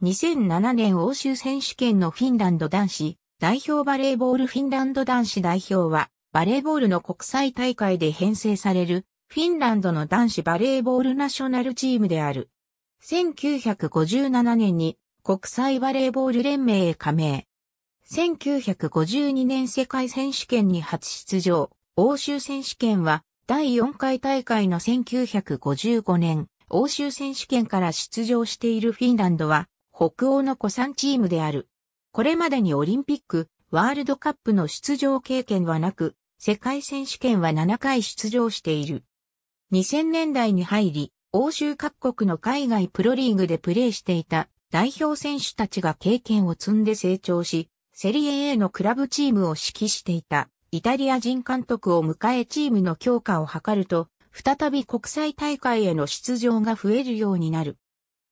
2007年欧州選手権のフィンランド男子代表バレーボールフィンランド男子代表はバレーボールの国際大会で編成されるフィンランドの男子バレーボールナショナルチームである。1957年に国際バレーボール連盟へ加盟。1952年世界選手権に初出場。欧州選手権は第4回大会の1955年欧州選手権から出場しているフィンランドは北欧の古参チームである。これまでにオリンピック、ワールドカップの出場経験はなく、世界選手権は7回出場している。2000年代に入り、欧州各国の海外プロリーグでプレーしていた代表選手たちが経験を積んで成長し、セリエ A のクラブチームを指揮していたイタリア人監督を迎えチームの強化を図ると、再び国際大会への出場が増えるようになる。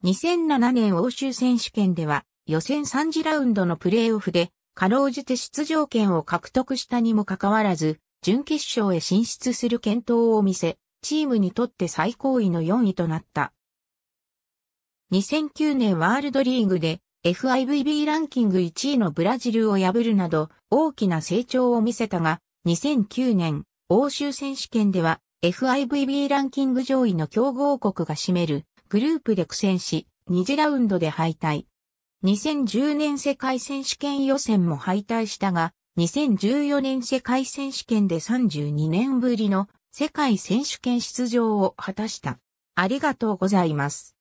2007年欧州選手権では予選3次ラウンドのプレーオフでかろうじて出場権を獲得したにもかかわらず、準決勝へ進出する検討を見せ、チームにとって最高位の4位となった。2009年ワールドリーグで FIVB ランキング1位のブラジルを破るなど大きな成長を見せたが、2009年欧州選手権では FIVB ランキング上位の強豪国が占めるグループで苦戦し、2次ラウンドで敗退。2010年世界選手権予選も敗退したが、2014年世界選手権で32年ぶりの世界選手権出場を果たした。ありがとうございます。